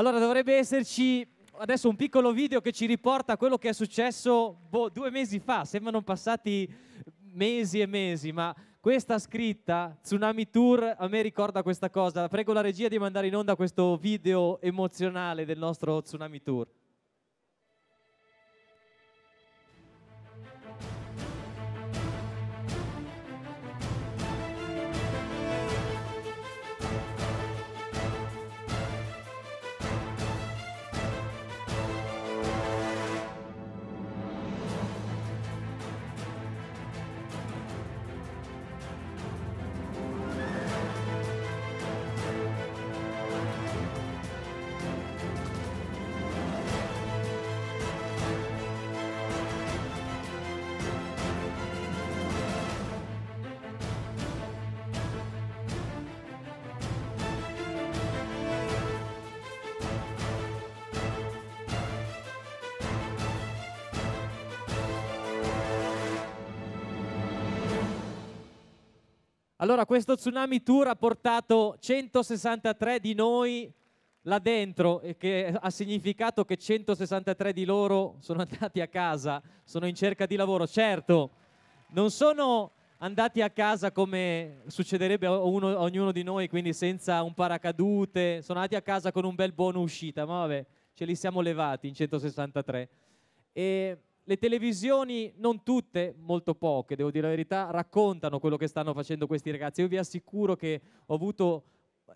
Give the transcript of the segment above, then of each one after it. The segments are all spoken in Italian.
Allora dovrebbe esserci adesso un piccolo video che ci riporta quello che è successo boh, due mesi fa, sembrano passati mesi e mesi, ma questa scritta, Tsunami Tour, a me ricorda questa cosa. Prego la regia di mandare in onda questo video emozionale del nostro Tsunami Tour. Allora, questo Tsunami Tour ha portato 163 di noi là dentro, e che ha significato che 163 di loro sono andati a casa, sono in cerca di lavoro. Certo, non sono andati a casa come succederebbe a, uno, a ognuno di noi, quindi senza un paracadute, sono andati a casa con un bel buono uscita, ma vabbè, ce li siamo levati in 163. E le televisioni, non tutte, molto poche, devo dire la verità, raccontano quello che stanno facendo questi ragazzi. Io vi assicuro che ho avuto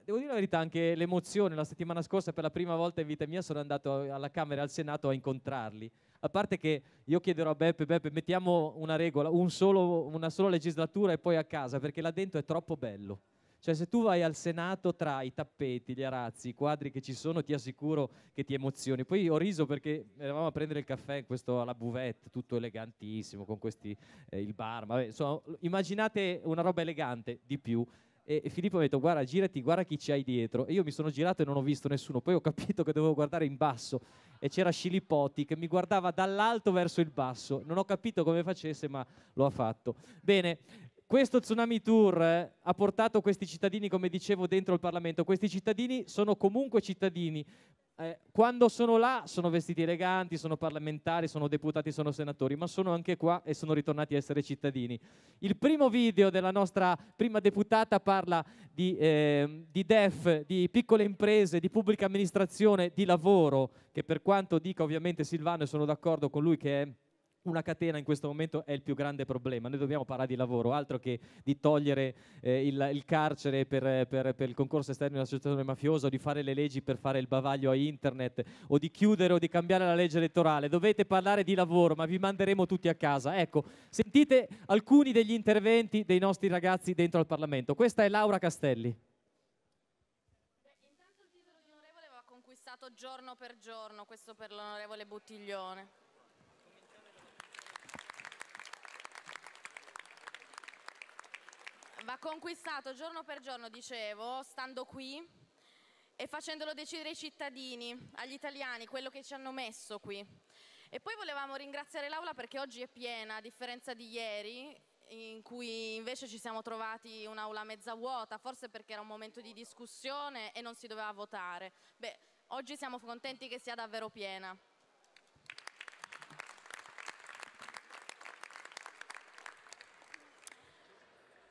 devo dire la verità, anche l'emozione. La settimana scorsa, per la prima volta in vita mia, sono andato alla Camera e al Senato a incontrarli. A parte che io chiederò a Beppe, Beppe, mettiamo una regola, un solo, una sola legislatura e poi a casa, perché là dentro è troppo bello. Cioè se tu vai al Senato tra i tappeti, gli arazzi, i quadri che ci sono, ti assicuro che ti emozioni. Poi ho riso perché eravamo a prendere il caffè in questo, alla buvette, tutto elegantissimo, con questi, eh, il bar, vabbè, insomma, immaginate una roba elegante di più e Filippo mi ha detto guarda girati guarda chi c'hai dietro e io mi sono girato e non ho visto nessuno poi ho capito che dovevo guardare in basso e c'era Scilipoti che mi guardava dall'alto verso il basso non ho capito come facesse ma lo ha fatto bene questo Tsunami Tour eh, ha portato questi cittadini, come dicevo, dentro il Parlamento. Questi cittadini sono comunque cittadini. Eh, quando sono là sono vestiti eleganti, sono parlamentari, sono deputati, sono senatori, ma sono anche qua e sono ritornati a essere cittadini. Il primo video della nostra prima deputata parla di, eh, di DEF, di piccole imprese, di pubblica amministrazione, di lavoro, che per quanto dica ovviamente Silvano e sono d'accordo con lui che è una catena in questo momento è il più grande problema. Noi dobbiamo parlare di lavoro, altro che di togliere eh, il, il, carcere per, per, per, il concorso esterno dell'associazione mafiosa, o di fare le leggi per fare il bavaglio a internet, o di chiudere o di cambiare la legge elettorale. Dovete parlare di lavoro, ma vi manderemo tutti a casa. Ecco, sentite alcuni degli interventi dei nostri ragazzi dentro al Parlamento. Questa è Laura Castelli. giorno per giorno, questo per l'onorevole Buttiglione. conquistato giorno per giorno, dicevo, stando qui e facendolo decidere ai cittadini, agli italiani, quello che ci hanno messo qui. E poi volevamo ringraziare l'Aula perché oggi è piena, a differenza di ieri, in cui invece ci siamo trovati un'aula mezza vuota, forse perché era un momento di discussione e non si doveva votare. Beh, oggi siamo contenti che sia davvero piena.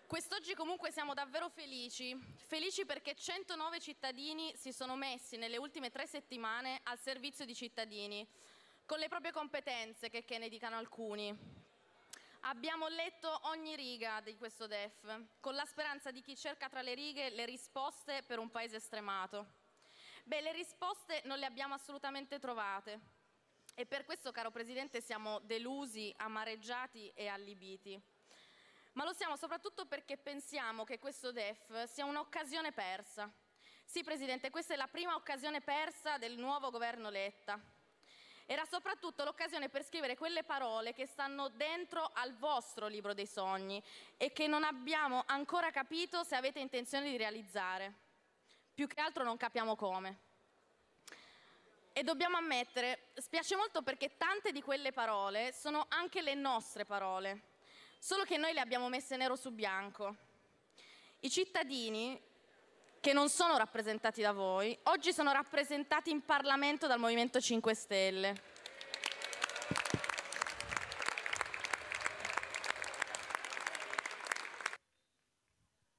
Quest'oggi comunque siamo davvero felici, felici perché 109 cittadini si sono messi nelle ultime tre settimane al servizio di cittadini, con le proprie competenze, che, che ne dicano alcuni. Abbiamo letto ogni riga di questo DEF, con la speranza di chi cerca tra le righe le risposte per un paese stremato. Beh, le risposte non le abbiamo assolutamente trovate e per questo, caro Presidente, siamo delusi, amareggiati e allibiti ma lo siamo soprattutto perché pensiamo che questo DEF sia un'occasione persa. Sì, Presidente, questa è la prima occasione persa del nuovo governo Letta. Era soprattutto l'occasione per scrivere quelle parole che stanno dentro al vostro libro dei sogni e che non abbiamo ancora capito se avete intenzione di realizzare. Più che altro non capiamo come. E dobbiamo ammettere, spiace molto perché tante di quelle parole sono anche le nostre parole solo che noi le abbiamo messe nero su bianco. I cittadini, che non sono rappresentati da voi, oggi sono rappresentati in Parlamento dal Movimento 5 Stelle.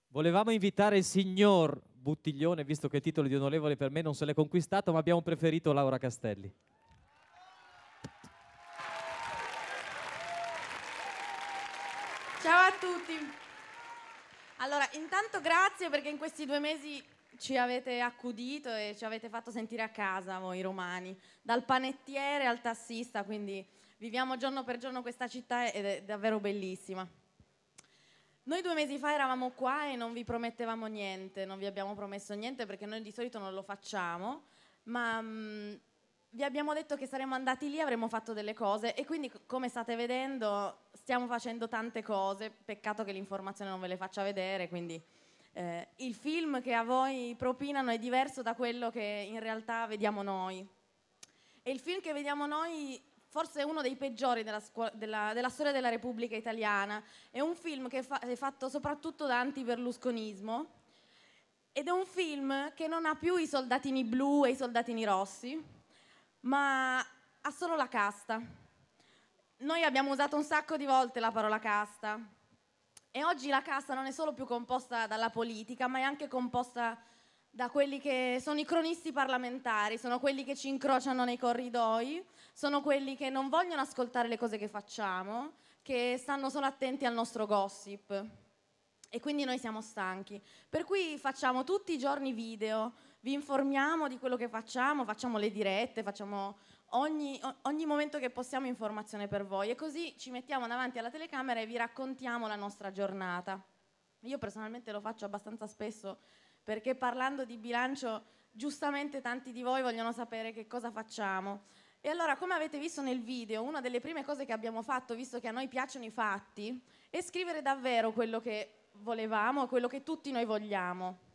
Volevamo invitare il signor Buttiglione, visto che il titolo di onorevole per me non se l'è conquistato, ma abbiamo preferito Laura Castelli. Ciao a tutti. Allora, intanto grazie perché in questi due mesi ci avete accudito e ci avete fatto sentire a casa voi romani, dal panettiere al tassista, quindi viviamo giorno per giorno questa città ed è davvero bellissima. Noi due mesi fa eravamo qua e non vi promettevamo niente, non vi abbiamo promesso niente perché noi di solito non lo facciamo, ma mh, mm, vi abbiamo detto che saremmo andati lì, avremmo fatto delle cose e quindi come state vedendo stiamo facendo tante cose, peccato che l'informazione non ve le faccia vedere, quindi eh, il film che a voi propinano è diverso da quello che in realtà vediamo noi. E il film che vediamo noi forse è uno dei peggiori della, della, della storia della Repubblica Italiana, è un film che fa è fatto soprattutto da anti-berlusconismo ed è un film che non ha più i soldatini blu e i soldatini rossi, ma ha solo la casta. Noi abbiamo usato un sacco di volte la parola casta e oggi la casta non è solo più composta dalla politica, ma è anche composta da quelli che sono i cronisti parlamentari, sono quelli che ci incrociano nei corridoi, sono quelli che non vogliono ascoltare le cose che facciamo, che stanno solo attenti al nostro gossip e quindi noi siamo stanchi. Per cui facciamo tutti i giorni video, vi informiamo di quello che facciamo, facciamo le dirette, facciamo ogni, ogni momento che possiamo informazione per voi e così ci mettiamo davanti alla telecamera e vi raccontiamo la nostra giornata. Io personalmente lo faccio abbastanza spesso perché parlando di bilancio giustamente tanti di voi vogliono sapere che cosa facciamo. E allora, come avete visto nel video, una delle prime cose che abbiamo fatto, visto che a noi piacciono i fatti, è scrivere davvero quello che volevamo, a quello che tutti noi vogliamo.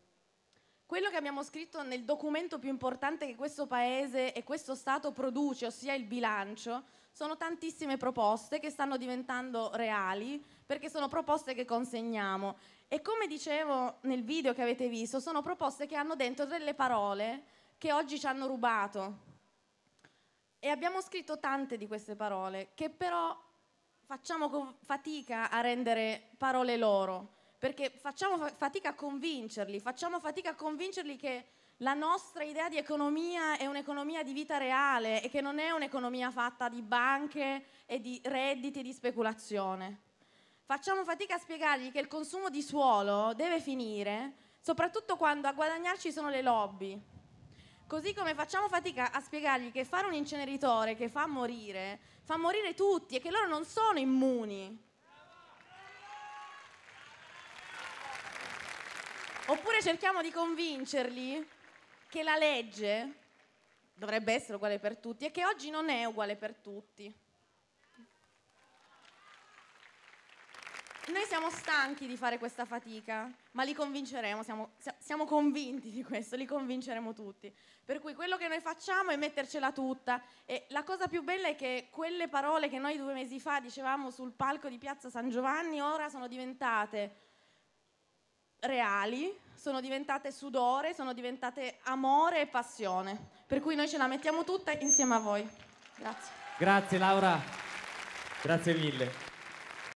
Quello che abbiamo scritto nel documento più importante che questo Paese e questo Stato produce, ossia il bilancio, sono tantissime proposte che stanno diventando reali perché sono proposte che consegniamo e come dicevo nel video che avete visto sono proposte che hanno dentro delle parole che oggi ci hanno rubato e abbiamo scritto tante di queste parole che però facciamo fatica a rendere parole loro perché facciamo fatica a convincerli, facciamo fatica a convincerli che la nostra idea di economia è un'economia di vita reale e che non è un'economia fatta di banche e di redditi e di speculazione. Facciamo fatica a spiegargli che il consumo di suolo deve finire, soprattutto quando a guadagnarci sono le lobby. Così come facciamo fatica a spiegargli che fare un inceneritore che fa morire, fa morire tutti e che loro non sono immuni Oppure cerchiamo di convincerli che la legge dovrebbe essere uguale per tutti e che oggi non è uguale per tutti. Noi siamo stanchi di fare questa fatica, ma li convinceremo, siamo, siamo, convinti di questo, li convinceremo tutti. Per cui quello che noi facciamo è mettercela tutta e la cosa più bella è che quelle parole che noi due mesi fa dicevamo sul palco di Piazza San Giovanni ora sono diventate reali, sono diventate sudore, sono diventate amore e passione. Per cui noi ce la mettiamo tutta insieme a voi. Grazie. Grazie Laura, grazie mille.